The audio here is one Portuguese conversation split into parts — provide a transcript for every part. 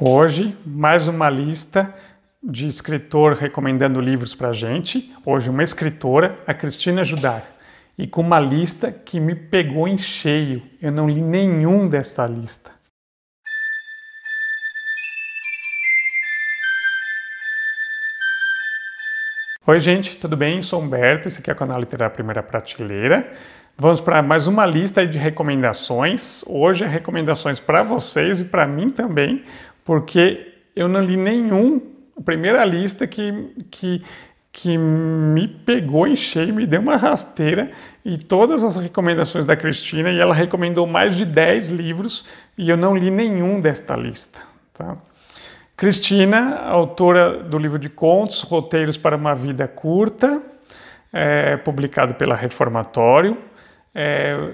Hoje, mais uma lista de escritor recomendando livros para a gente. Hoje, uma escritora, a Cristina Judar. E com uma lista que me pegou em cheio. Eu não li nenhum desta lista. Oi, gente, tudo bem? Sou Humberto, esse aqui é o canal Literar Primeira Prateleira. Vamos para mais uma lista de recomendações. Hoje é recomendações para vocês e para mim também, porque eu não li nenhum, a primeira lista que, que, que me pegou em cheio, me deu uma rasteira e todas as recomendações da Cristina, e ela recomendou mais de 10 livros e eu não li nenhum desta lista. Tá? Cristina, autora do livro de contos Roteiros para uma Vida Curta, é, publicado pela Reformatório. É,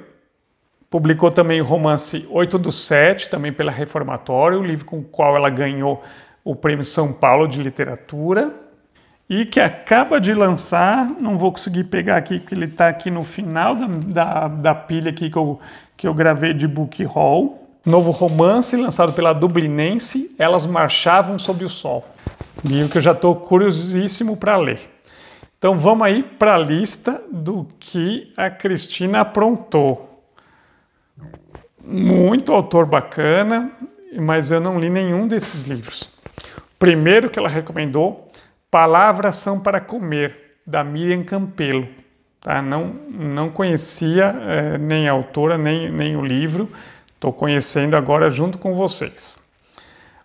Publicou também o romance 8 do 7, também pela Reformatório, o livro com o qual ela ganhou o Prêmio São Paulo de Literatura. E que acaba de lançar, não vou conseguir pegar aqui porque ele está aqui no final da, da, da pilha aqui que, eu, que eu gravei de book Hall. Novo romance lançado pela Dublinense, Elas Marchavam Sob o Sol. Livro que eu já estou curiosíssimo para ler. Então vamos aí para a lista do que a Cristina aprontou muito autor bacana, mas eu não li nenhum desses livros. primeiro que ela recomendou, Palavras são para comer, da Miriam Campelo. Tá? Não, não conhecia é, nem a autora, nem, nem o livro. Estou conhecendo agora junto com vocês.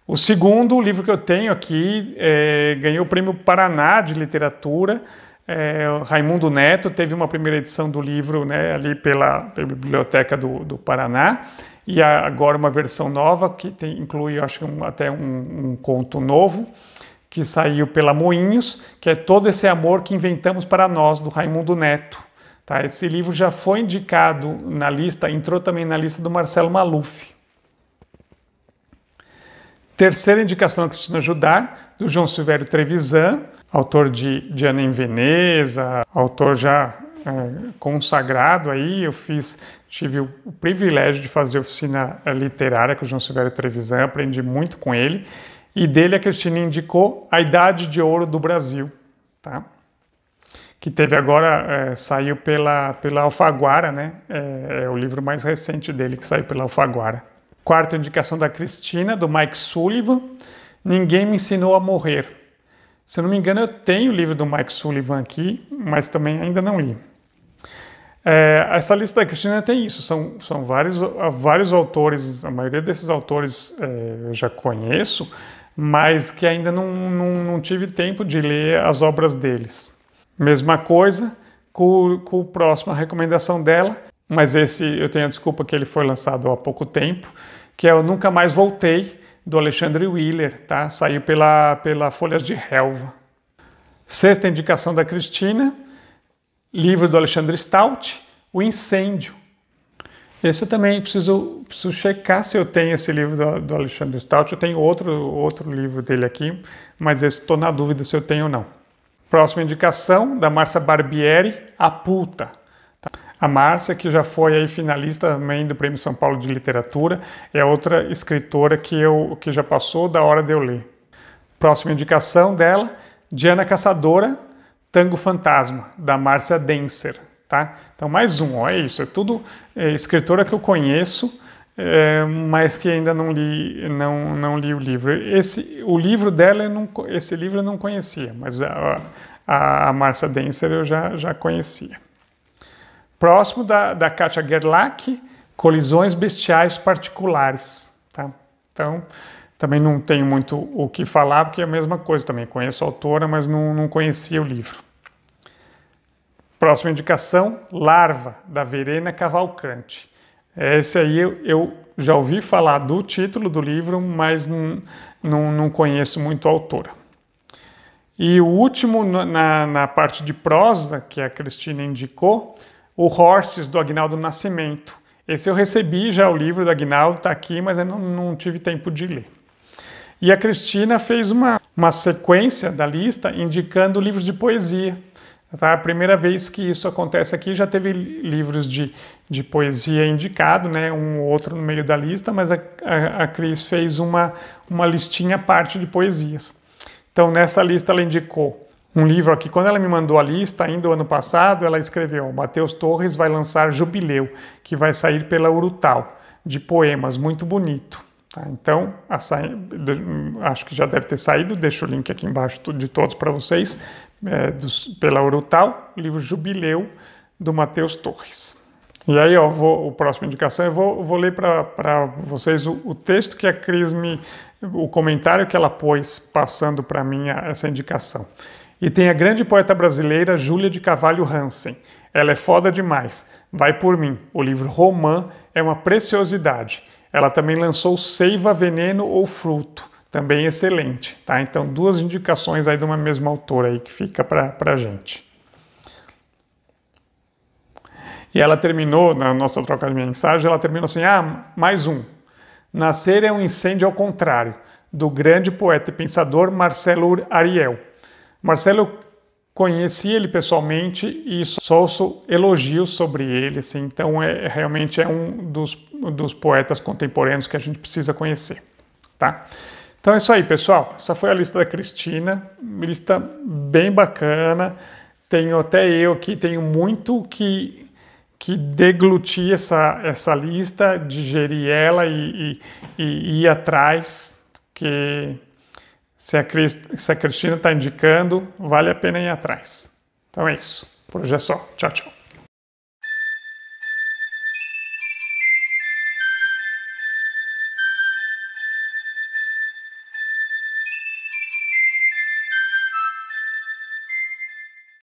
O segundo livro que eu tenho aqui é, ganhou o Prêmio Paraná de Literatura é, Raimundo Neto teve uma primeira edição do livro né, ali pela, pela Biblioteca do, do, Paraná e agora uma versão nova que tem, inclui, acho que um, até um, um, conto novo que saiu pela Moinhos, que é Todo Esse Amor que Inventamos para Nós, do Raimundo Neto. Tá? Esse livro já foi indicado na lista, entrou também na lista do Marcelo Maluf, Terceira indicação da Cristina Judar, do João Silvério Trevisan, autor de Diana em Veneza, autor já é, consagrado aí. Eu fiz, tive o, privilégio de fazer oficina é, literária com o João Silvério Trevisan, aprendi muito com ele. E dele a Cristina indicou A Idade de Ouro do Brasil, tá? que teve agora, é, saiu pela, pela Alfaguara, né? É, é, o livro mais recente dele que saiu pela Alfaguara. Quarta indicação da Cristina, do Mike Sullivan, Ninguém Me Ensinou a Morrer. Se não me engano, eu tenho o livro do Mike Sullivan aqui, mas também ainda não li. É, essa lista da Cristina tem isso, são, são vários, vários autores, a maioria desses autores é, eu já conheço, mas que ainda não, não, não, tive tempo de ler as obras deles. Mesma coisa com, com a próxima recomendação dela, mas esse eu tenho a desculpa que ele foi lançado há pouco tempo, que é Eu Nunca Mais Voltei, do Alexandre Wheeler, tá? Saiu pela, pela Folhas de Relva. Sexta indicação da Cristina, livro do Alexandre Stout, O Incêndio. Esse eu também preciso, preciso checar se eu tenho esse livro do, do Alexandre Stout. Eu tenho outro, outro livro dele aqui, mas esse estou na dúvida se eu tenho ou não. Próxima indicação, da Marcia Barbieri, A Puta. A Márcia, que já foi aí finalista também do Prêmio São Paulo de Literatura, é outra escritora que, eu, que já passou da hora de eu ler. Próxima indicação dela, Diana Caçadora, Tango Fantasma, da Márcia Denser. Tá? Então, mais um, é isso. É tudo é, escritora que eu conheço, é, mas que ainda não li, não, não li o livro. Esse, o livro dela, não, esse livro eu não conhecia, mas a, a, a Márcia Denser eu já, já conhecia. Próximo da, da Katia Gerlach, colisões bestiais particulares. Tá? Então, também não tenho muito o que falar, porque é a mesma coisa também. Conheço a autora, mas não, não conhecia o livro. Próxima indicação, Larva, da Verena Cavalcante. Esse aí eu, eu já ouvi falar do título do livro, mas não, não, não conheço muito a autora. E o último na, na parte de prosa, que a Cristina indicou, o Horses, do Agnaldo Nascimento. Esse eu recebi já, o livro do Agnaldo está aqui, mas eu não, não tive tempo de ler. E a Cristina fez uma, uma sequência da lista indicando livros de poesia. Tá? A primeira vez que isso acontece aqui, já teve livros de, de poesia indicado, né? um ou outro no meio da lista, mas a, a, a Cris fez uma, uma listinha à parte de poesias. Então, nessa lista, ela indicou um livro aqui. Quando ela me mandou a lista, ainda o ano passado, ela escreveu: Matheus Torres vai lançar Jubileu, que vai sair pela Urutau, de poemas, muito bonito. Tá, então, sa... acho que já deve ter saído, deixo o link aqui embaixo de todos para vocês, é, dos, pela Urutau, livro Jubileu, do Matheus Torres. E aí, ó, vou, o próximo indicação, eu vou, vou ler para vocês o, o, texto que a Cris me, o comentário que ela pôs passando para mim a, essa indicação. E tem a grande poeta brasileira Júlia de Cavalho Hansen. Ela é foda demais. Vai por mim. O livro Romã é uma preciosidade. Ela também lançou Seiva, Veneno ou Fruto, também excelente, tá? Então duas indicações aí de uma mesma autora aí que fica para a gente. E ela terminou na nossa troca de mensagem, ela terminou assim: "Ah, mais um. Nascer é um incêndio ao contrário", do grande poeta e pensador Marcelo Ariel. Marcelo conheci ele pessoalmente e só ouço elogios sobre ele, assim, então é, é, realmente é um dos, dos poetas contemporâneos que a gente precisa conhecer, tá? Então é isso aí, pessoal. Essa foi a lista da Cristina, lista bem bacana. Tenho até eu aqui, tenho muito que que deglutir essa, essa lista, digerir ela e, e, e ir atrás, que se a, se a Cristina está indicando, vale a pena ir atrás. Então é isso. Por hoje é só. Tchau, tchau.